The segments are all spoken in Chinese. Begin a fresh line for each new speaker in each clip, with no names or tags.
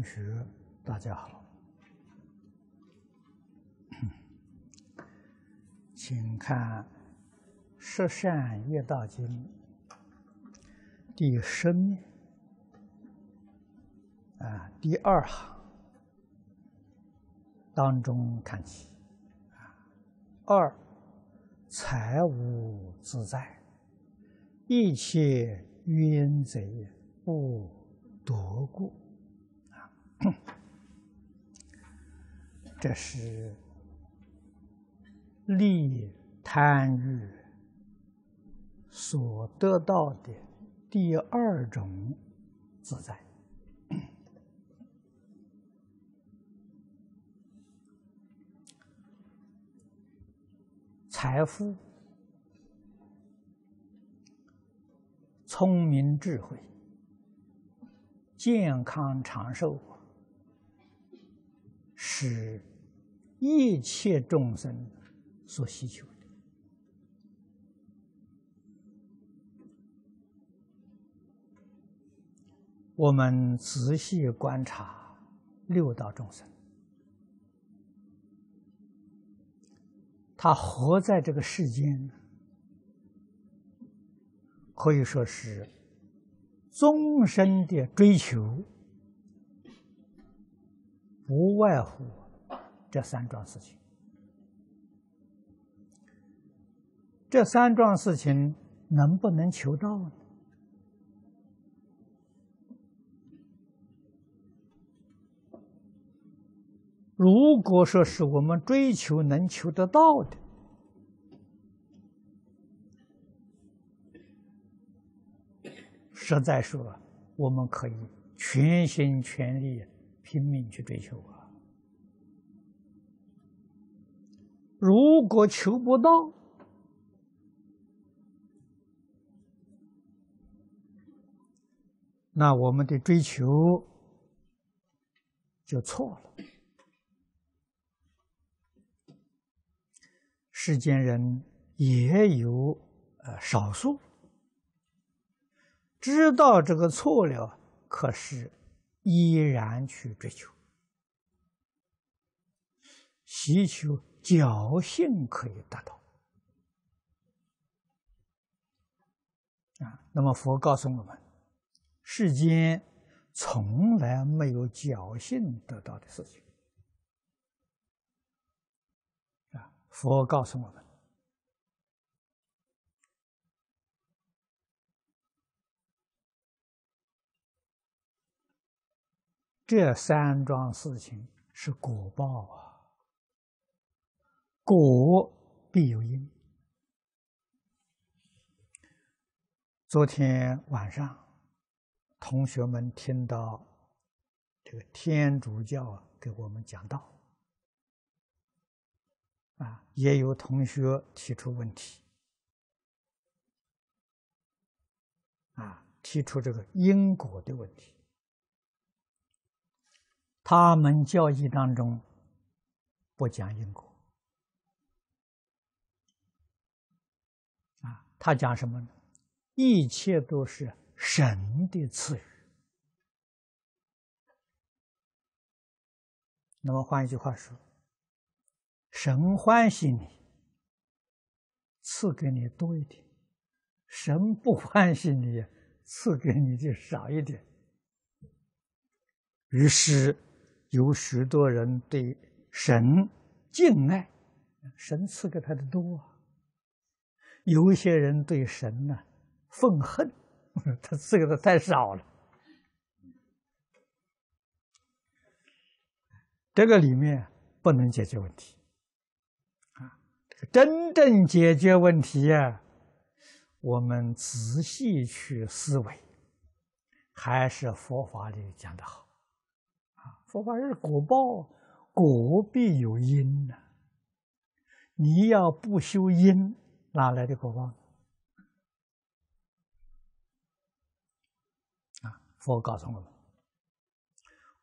同学，大家好，请看《十善业道经》第十啊第二行当中看起啊，二财无自在，一切冤贼不夺过。这是利贪欲所得到的第二种自在：财富、聪明智慧、健康长寿。是一切众生所需求的。我们仔细观察六道众生，他活在这个世间，可以说是终身的追求。不外乎这三桩事情，这三桩事情能不能求到呢？如果说是我们追求能求得到的，实在说，我们可以全心全力。拼命去追求啊！如果求不到，那我们的追求就错了。世间人也有呃少数知道这个错了，可是。依然去追求，祈求侥幸可以达到，啊，那么佛告诉我们，世间从来没有侥幸得到的事情，啊，佛告诉我们。这三桩事情是果报啊，果必有因。昨天晚上，同学们听到这个天主教给我们讲道，啊，也有同学提出问题，啊，提出这个因果的问题。他们教义当中不讲因果啊，他讲什么呢？一切都是神的赐予。那么换一句话说，神欢喜你，赐给你多一点；神不欢喜你，赐给你的少一点。于是。有许多人对神敬爱，神赐给他的多；有一些人对神呢愤恨，他赐给的太少了。这个里面不能解决问题啊！真正解决问题呀，我们仔细去思维，还是佛法里讲的好。佛法是果报，果必有因呐。你要不修因，哪来的果报？啊，佛告诉我们，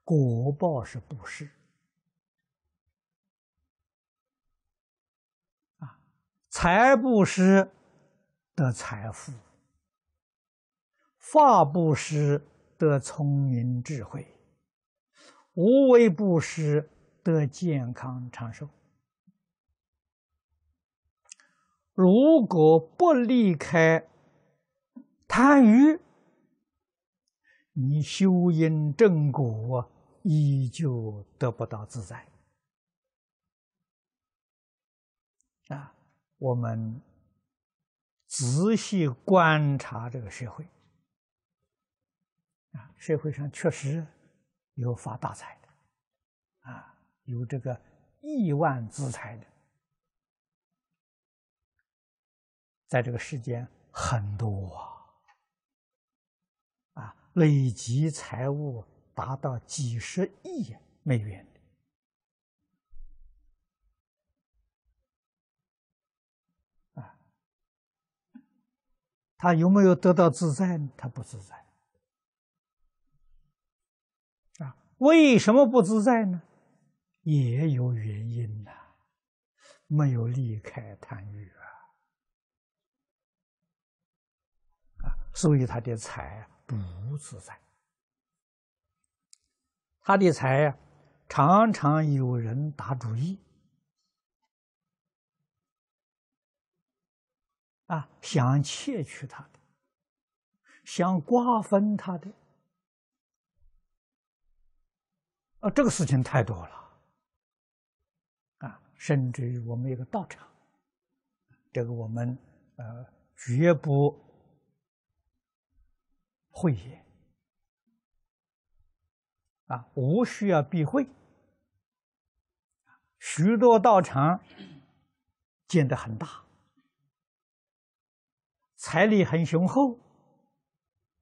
果报是布施啊，财布施得财富，法布施得聪明智慧。无微不施，得健康长寿。如果不离开贪欲，你修因正果依旧得不到自在。啊，我们仔细观察这个社会，啊，社会上确实。有发大财的，啊，有这个亿万资财的，在这个世间很多啊，啊，累积财物达到几十亿美元啊，他有没有得到自在呢？他不自在。为什么不自在呢？也有原因呐，没有离开贪欲啊，啊，所以他的财不自在，他的财呀，常常有人打主意，啊，想窃取他的，想瓜分他的。啊，这个事情太多了，啊，甚至于我们一个道场，这个我们呃绝不讳言，啊，无需要避讳。许多道场建得很大，财力很雄厚，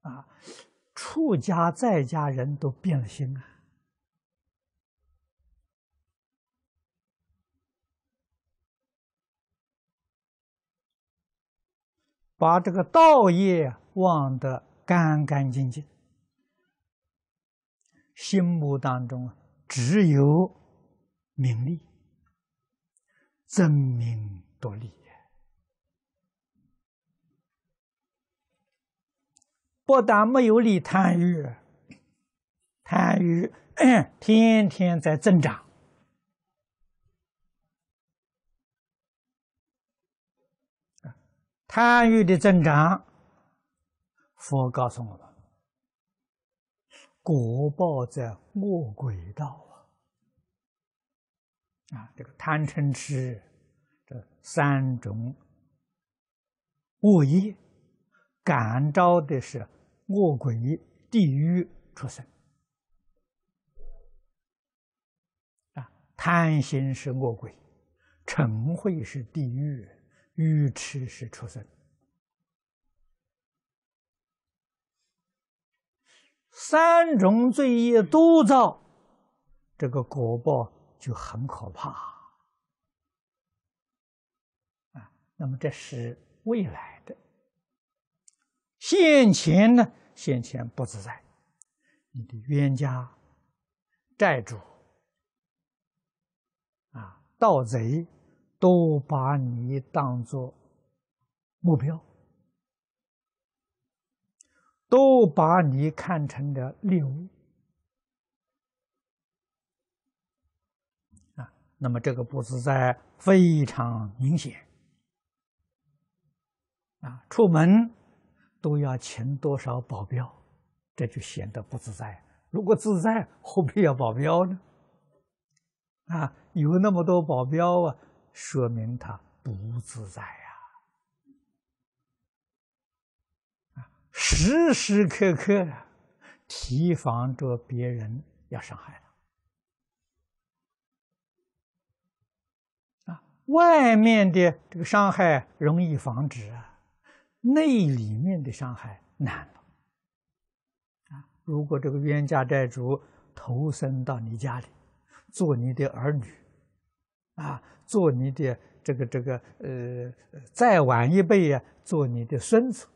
啊，出家在家人都变了心啊。把这个道业忘得干干净净，心目当中只有名利，争名夺利，不但没有利，贪欲，贪欲天天在增长。贪欲的增长，佛告诉我们：果报在恶鬼道啊！这个贪嗔痴这三种恶业，感召的是恶鬼、地狱出生啊！贪心是恶鬼，嗔恚是地狱。愚痴是出生，三种罪业都造，这个果报就很可怕啊。那么这是未来的，现前呢？现前不自在，你的冤家、债主啊、盗贼。都把你当做目标，都把你看成了猎物啊！那么这个不自在非常明显啊！出门都要请多少保镖，这就显得不自在。如果自在，何必要保镖呢？啊，有那么多保镖啊！说明他不自在呀，啊，时时刻刻提防着别人要伤害他，啊，外面的这个伤害容易防止啊，内里面的伤害难了，啊，如果这个冤家债主投身到你家里，做你的儿女。啊，做你的这个这个呃，再晚一辈呀，做你的孙子，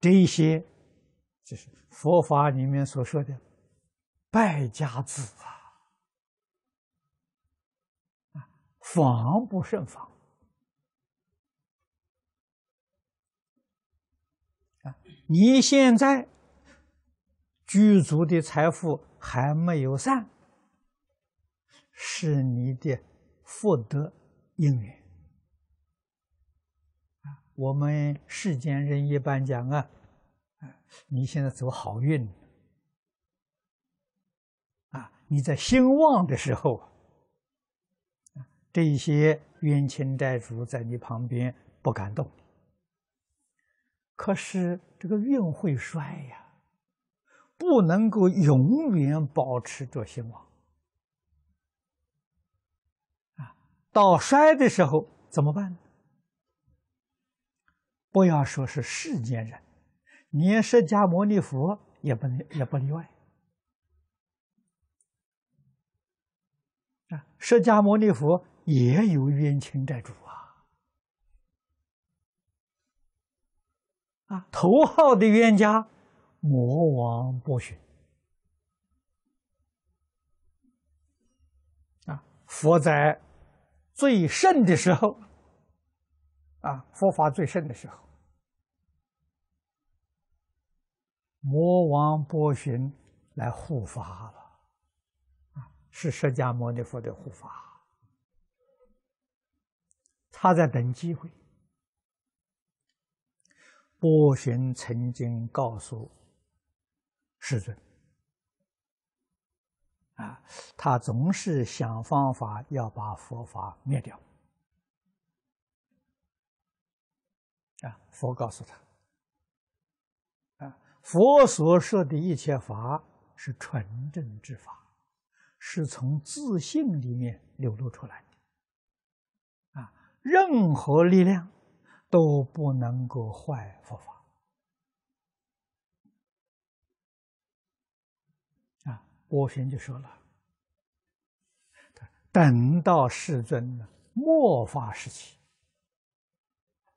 这一些就是佛法里面所说的败家子啊，啊，防不胜防啊，你现在。居足的财富还没有散，是你的福德因缘啊。我们世间人一般讲啊，啊，你现在走好运啊！你在兴旺的时候这些冤亲债主在你旁边不敢动。可是这个运会衰呀。不能够永远保持着兴旺，啊，到衰的时候怎么办？不要说是世间人，连释迦牟尼佛也不能，也不例外。啊，释迦牟尼佛也有冤亲债主啊，啊，头号的冤家。魔王波旬，啊，佛在最盛的时候，啊，佛法最盛的时候，魔王波旬来护法了，啊，是释迦牟尼佛的护法，他在等机会。波旬曾经告诉。世尊，啊，他总是想方法要把佛法灭掉，啊，佛告诉他，啊，佛所说的一切法是纯正之法，是从自信里面流露出来的，啊，任何力量都不能够坏佛法。波旬就说了：“等到世尊的末法时期，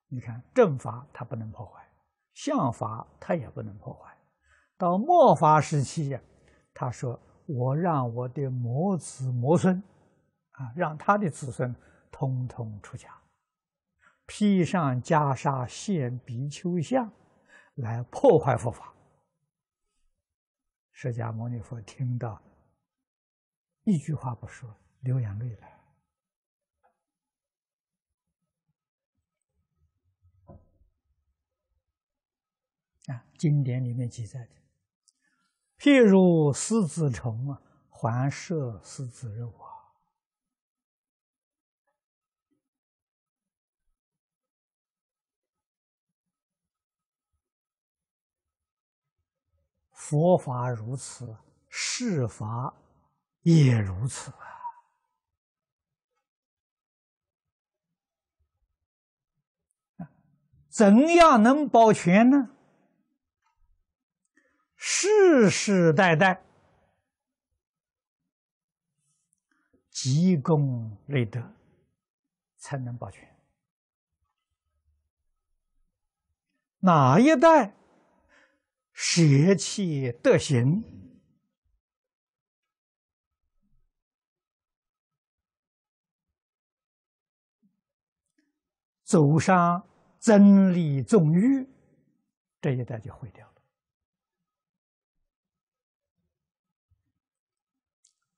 你看正法它不能破坏，相法它也不能破坏。到末法时期呀，他说我让我的魔子魔孙，啊，让他的子孙通通出家，披上袈裟，现比丘像，来破坏佛法。”释迦牟尼佛听到一句话不说，流眼泪了。啊，经典里面记载的，譬如狮子虫啊，还射狮子肉啊。佛法如此，世法也如此啊！怎样能保全呢？世世代代积功累德，才能保全。哪一代？邪气得行，走上真理纵欲，这一代就毁掉了。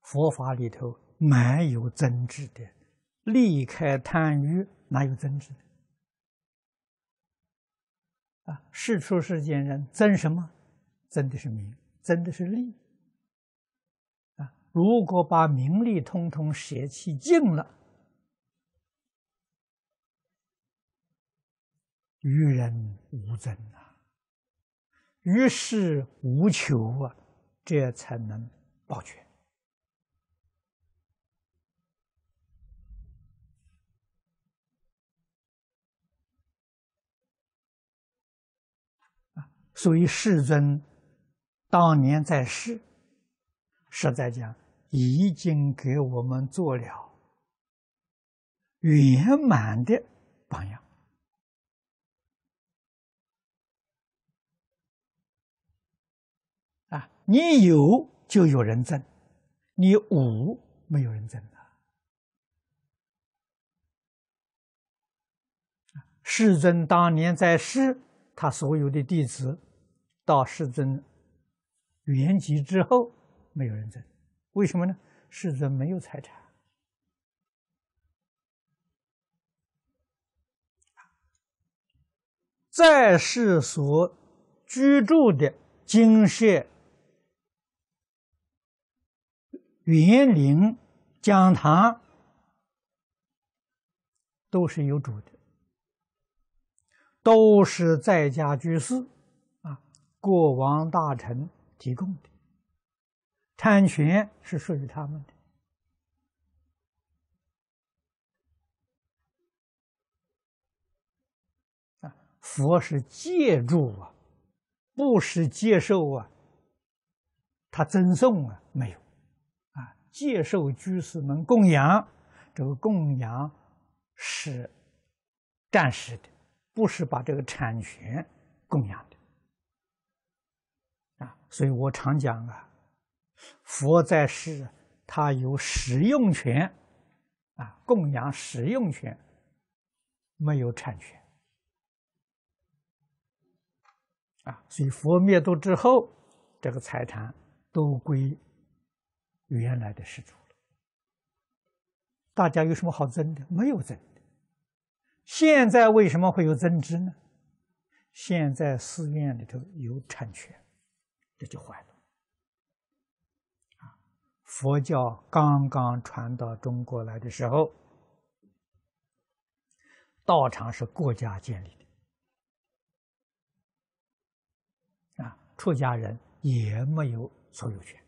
佛法里头蛮有真知的，离开贪欲，哪有真知？啊，世出世间人争什么？争的是名，争的是利。啊，如果把名利通通舍弃尽了，与人无争啊，与世无求啊，这才能保全。所以，世尊当年在世，实在讲，已经给我们做了圆满的榜样啊！你有就有人争，你无没有人争世尊当年在世，他所有的弟子。到世尊圆寂之后，没有人争，为什么呢？世尊没有财产，在世所居住的精舍、园林、讲堂都是有主的，都是在家居士。国王大臣提供的产权是属于他们的啊，佛是借助啊，不是接受啊，他赠送啊没有啊，接受居士们供养，这个供养是暂时的，不是把这个产权供养。啊，所以我常讲啊，佛在世，他有使用权，啊，供养使用权，没有产权。啊，所以佛灭度之后，这个财产都归原来的施主了。大家有什么好争的？没有争的。现在为什么会有增值呢？现在寺院里头有产权。这就坏了。啊，佛教刚刚传到中国来的时候，道场是国家建立的，啊，出家人也没有所有权，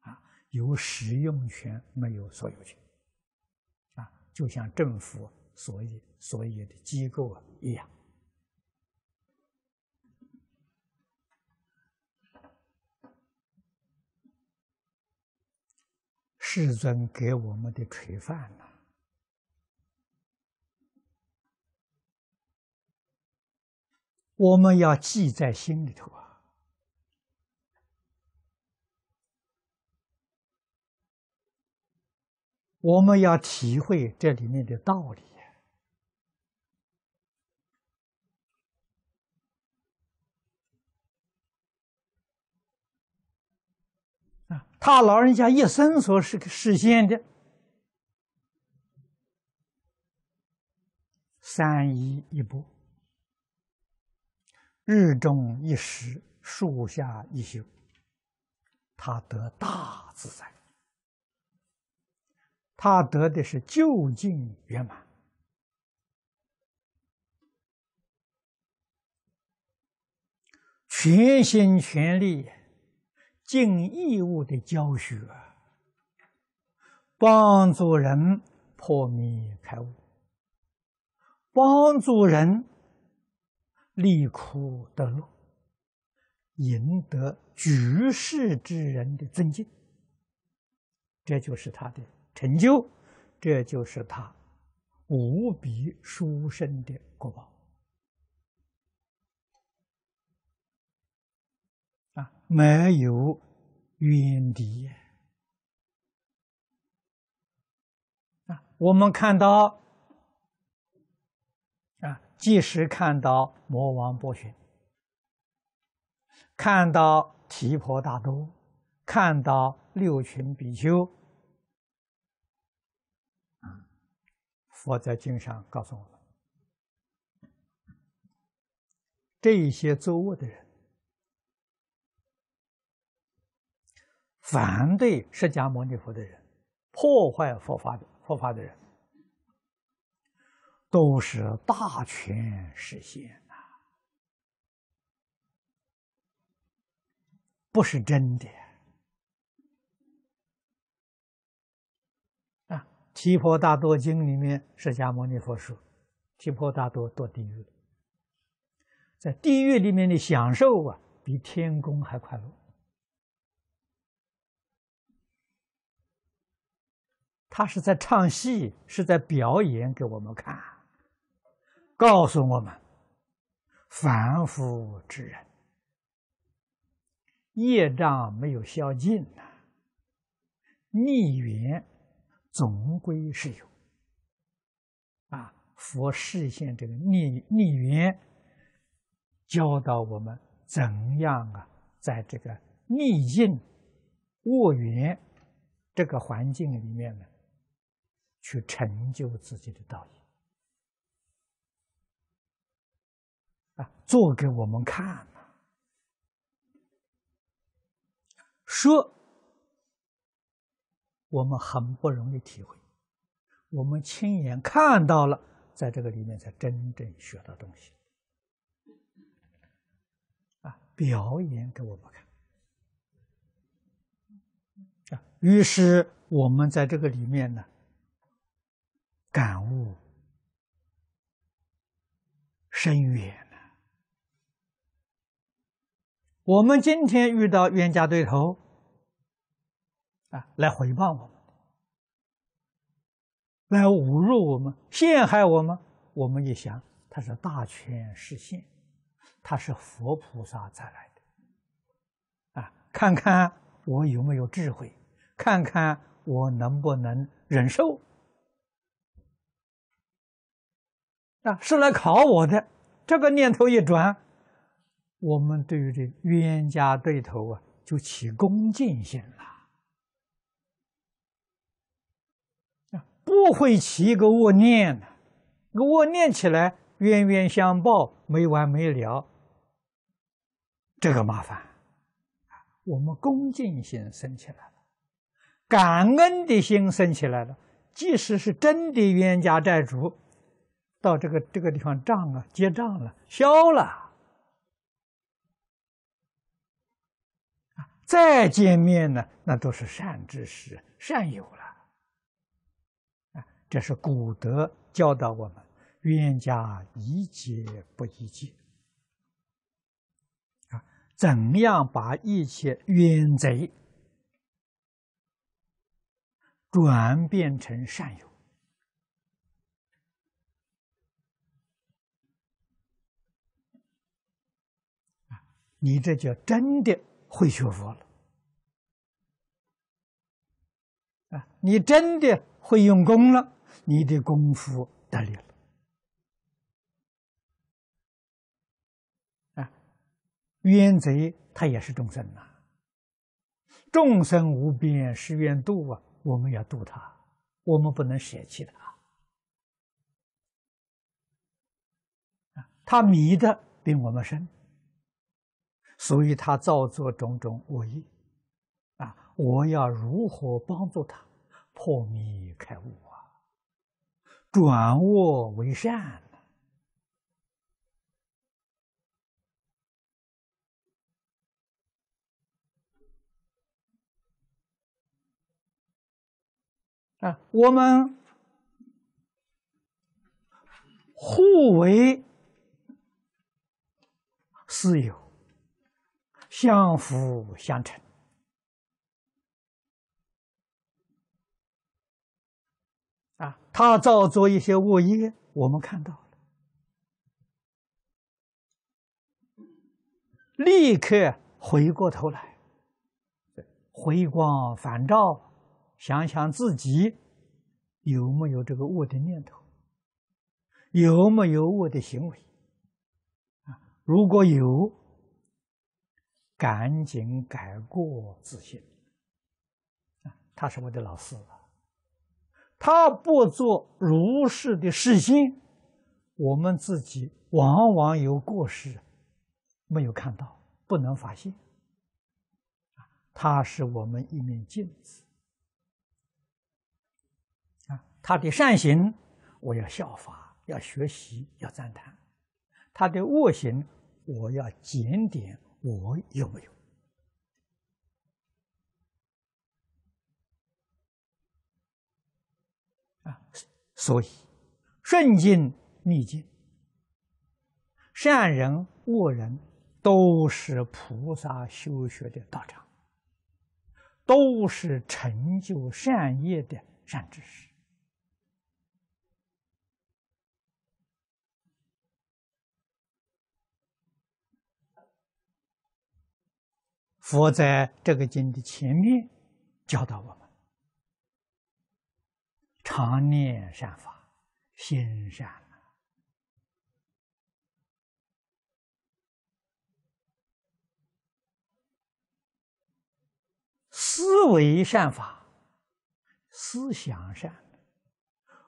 啊，有使用权，没有所有权，啊，就像政府所有所有的机构啊一样。至尊给我们的垂范呐，我们要记在心里头啊，我们要体会这里面的道理。他老人家一生所实实现的三一一步，日中一时，树下一宿，他得大自在，他得的是究竟圆满，全心全力。尽义务的教学，帮助人破迷开悟，帮助人离苦得乐，赢得举世之人的尊敬，这就是他的成就，这就是他无比殊胜的果报。没有冤敌啊！我们看到啊，即使看到魔王波旬，看到提婆达多，看到六群比丘佛在经上告诉我们，这些作恶的人。反对释迦牟尼佛的人，破坏佛法的佛法的人，都是大权实现啊，不是真的啊！《提婆达多经》里面，释迦牟尼佛说，提婆达多堕地狱，在地狱里面的享受啊，比天宫还快乐。他是在唱戏，是在表演给我们看，告诉我们：凡夫之人，业障没有消尽呐，逆缘总归是有。啊，佛示现这个逆逆缘，教导我们怎样啊，在这个逆境、恶缘这个环境里面呢？去成就自己的道业啊，做给我们看说我们很不容易体会，我们亲眼看到了，在这个里面才真正学到东西啊，表演给我们看啊。于是我们在这个里面呢。感悟深远了。我们今天遇到冤家对头，啊，来回报我们，来侮辱我们，陷害我们，我们一想，他是大权示现，他是佛菩萨再来的，啊，看看我有没有智慧，看看我能不能忍受。啊，是来考我的，这个念头一转，我们对于这冤家对头啊，就起恭敬心了，啊，不会起一个恶念的，恶念起来，冤冤相报没完没了，这个麻烦。我们恭敬心升起来了，感恩的心升起来了，即使是真的冤家债主。到这个这个地方，账啊，结账了，消了，再见面呢，那都是善知识、善友了，这是古德教导我们，冤家宜解不宜结，啊，怎样把一切冤贼转变成善友？你这就真的会学佛了，啊！你真的会用功了，你的功夫得力了，啊！冤贼他也是众生呐，众生无边誓愿度啊，我们要度他，我们不能舍弃他，他迷的比我们深。所以他造作种种恶业，啊！我要如何帮助他破迷开悟啊？转恶为善啊！我们互为私有，相辅相成啊！他造作一些恶业，我们看到了，立刻回过头来，回光返照，想想自己有没有这个恶的念头，有没有恶的行为啊？如果有。赶紧改过自新啊！他是我的老师，他不做如是的事情，我们自己往往有过失，没有看到，不能发现啊！他是我们一面镜子啊！他的善行，我要效法，要学习，要赞叹；他的恶行，我要检点。我有没有？啊，所以顺境、逆境、善人、恶人，都是菩萨修学的道场，都是成就善业的善知识。佛在这个经的前面教导我们：常念善法，心善；思维善法，思想善；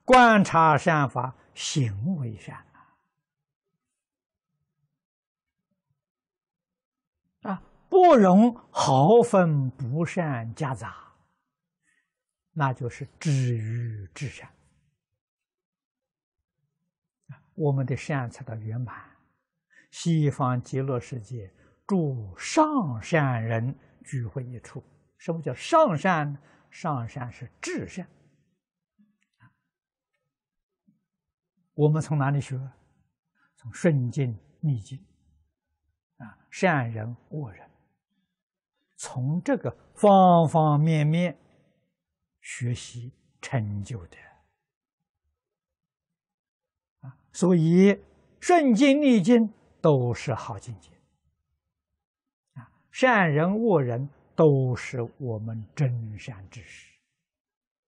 观察善法，行为善。不容毫分不善夹杂，那就是至于至善，我们的善才到圆满。西方极乐世界，诸上善人聚会一处。什么叫上善？上善是至善。我们从哪里学？从《顺境逆境啊，善人恶人。从这个方方面面学习成就的所以顺境逆境都是好境界啊，善人恶人都是我们真善知识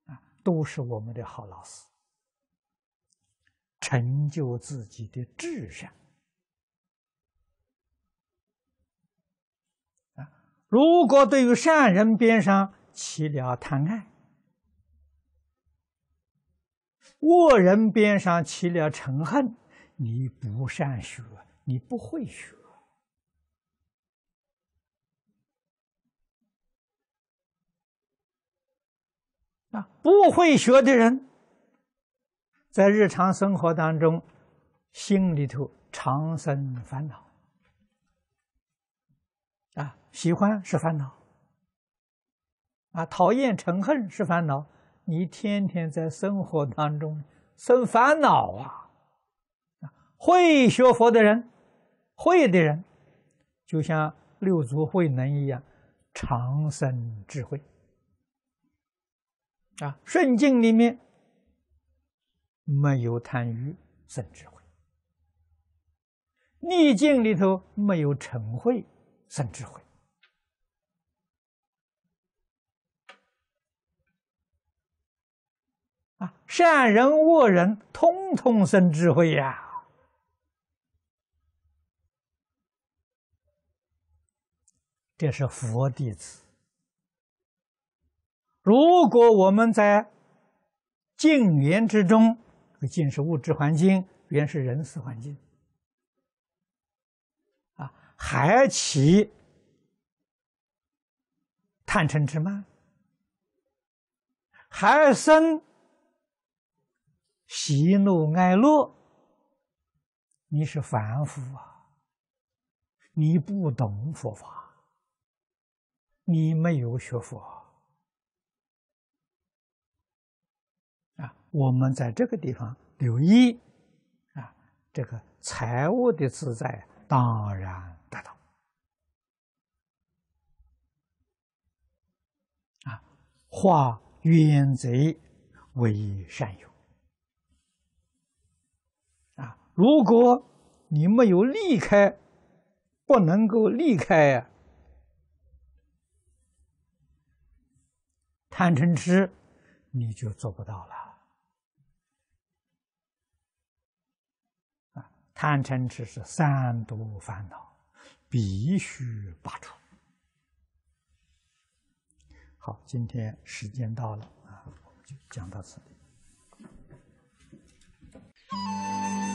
啊，都是我们的好老师，成就自己的智善。如果对于善人边上起了贪爱，恶人边上起了嗔恨，你不善学，你不会学。啊，不会学的人，在日常生活当中，心里头常生烦恼。喜欢是烦恼，啊，讨厌嗔恨是烦恼，你天天在生活当中生烦恼啊！啊，会学佛的人，会的人，就像六祖慧能一样，常生智慧。啊，顺境里面没有贪欲生智慧，逆境里头没有成慧生智慧。啊，善人恶人，通通生智慧呀！这是佛弟子。如果我们在净缘之中，净是物质环境，缘是人世环境，啊，还起贪嗔之慢，还生？喜怒哀乐，你是凡夫啊！你不懂佛法，你没有学佛啊！我们在这个地方留意啊，这个财务的自在当然得到啊，化冤贼为善友。如果你没有离开，不能够离开呀，贪嗔痴，你就做不到了。啊，贪嗔痴是三毒烦恼，必须拔除。好，今天时间到了啊，我们就讲到这里。